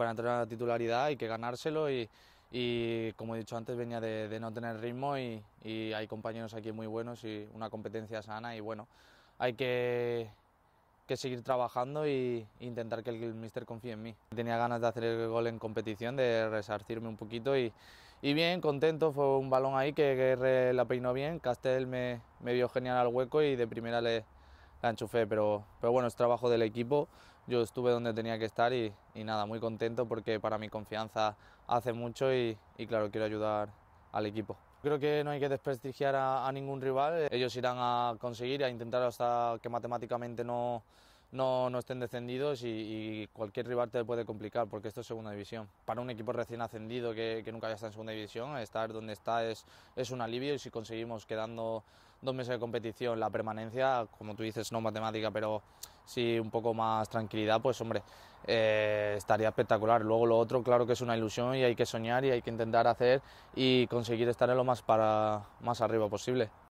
para entrar a la titularidad hay que ganárselo y, como he dicho antes venía de, no tener ritmo y, hay compañeros aquí muy buenos y una competencia sana y bueno, hay que, que seguir trabajando e intentar que el mister confíe en mí. Tenía ganas de hacer el gol en competición, de resarcirme un poquito y, bien, contento, fue un balón ahí que Guerre la peinó bien, Castel me, me vio genial al hueco y de primera le, la enchufé, pero, pero bueno, es trabajo del equipo, yo estuve donde tenía que estar y, nada, muy contento porque para mi confianza hace mucho y, claro, quiero ayudar al equipo. Creo que no hay que desprestigiar a, ningún rival, eh, ellos irán a conseguir, a intentar hasta que matemáticamente no, no, no estén descendidos y, cualquier rival te puede complicar porque esto es segunda división. Para un equipo recién ascendido que, que nunca haya estado en segunda división, estar donde está es, es un alivio y si conseguimos quedando dos meses de competición la permanencia, como tú dices, no matemática, pero sí un poco más tranquilidad, pues hombre, eh, estaría espectacular. Luego lo otro, claro que es una ilusión y hay que soñar y hay que intentar hacer y conseguir estar en lo más, para, más arriba posible.